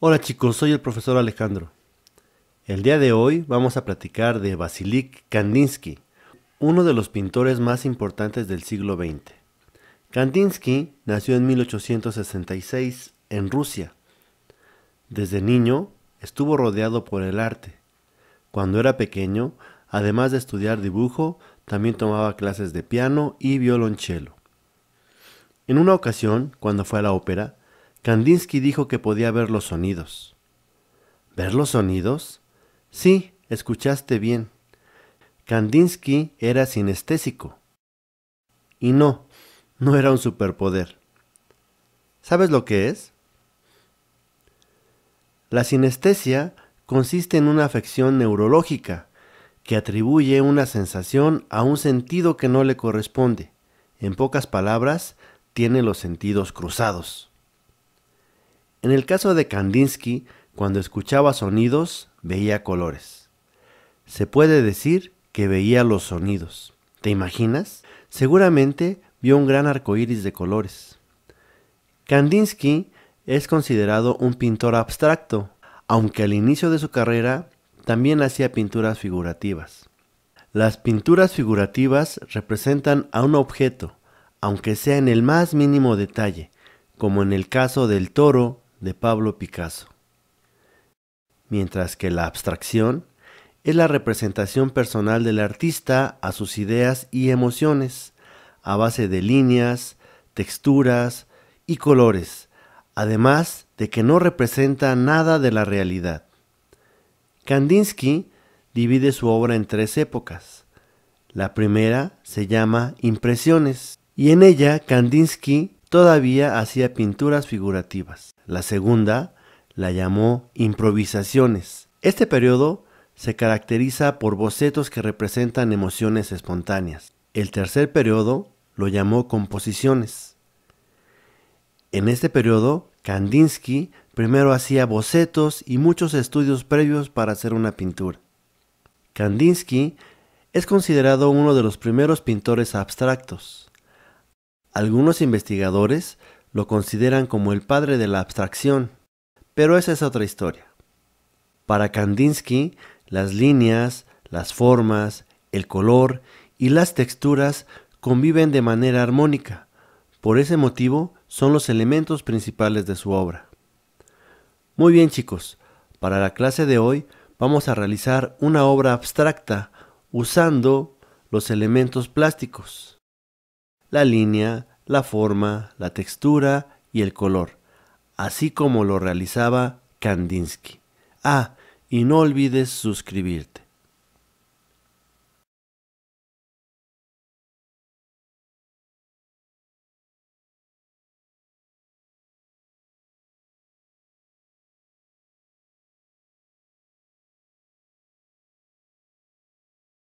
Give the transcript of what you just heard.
Hola chicos, soy el profesor Alejandro. El día de hoy vamos a platicar de Vasilik Kandinsky, uno de los pintores más importantes del siglo XX. Kandinsky nació en 1866 en Rusia. Desde niño estuvo rodeado por el arte. Cuando era pequeño, además de estudiar dibujo, también tomaba clases de piano y violonchelo. En una ocasión, cuando fue a la ópera, Kandinsky dijo que podía ver los sonidos. ¿Ver los sonidos? Sí, escuchaste bien. Kandinsky era sinestésico. Y no, no era un superpoder. ¿Sabes lo que es? La sinestesia consiste en una afección neurológica que atribuye una sensación a un sentido que no le corresponde. En pocas palabras, tiene los sentidos cruzados. En el caso de Kandinsky, cuando escuchaba sonidos, veía colores. Se puede decir que veía los sonidos. ¿Te imaginas? Seguramente vio un gran arco iris de colores. Kandinsky es considerado un pintor abstracto, aunque al inicio de su carrera también hacía pinturas figurativas. Las pinturas figurativas representan a un objeto, aunque sea en el más mínimo detalle, como en el caso del toro de Pablo Picasso. Mientras que la abstracción es la representación personal del artista a sus ideas y emociones, a base de líneas, texturas y colores, además de que no representa nada de la realidad. Kandinsky divide su obra en tres épocas. La primera se llama Impresiones, y en ella Kandinsky todavía hacía pinturas figurativas. La segunda la llamó Improvisaciones. Este periodo se caracteriza por bocetos que representan emociones espontáneas. El tercer periodo lo llamó Composiciones. En este periodo Kandinsky primero hacía bocetos y muchos estudios previos para hacer una pintura. Kandinsky es considerado uno de los primeros pintores abstractos. Algunos investigadores lo consideran como el padre de la abstracción, pero esa es otra historia. Para Kandinsky, las líneas, las formas, el color y las texturas conviven de manera armónica. Por ese motivo, son los elementos principales de su obra. Muy bien chicos, para la clase de hoy vamos a realizar una obra abstracta usando los elementos plásticos. La línea, la forma, la textura y el color, así como lo realizaba Kandinsky. Ah, y no olvides suscribirte.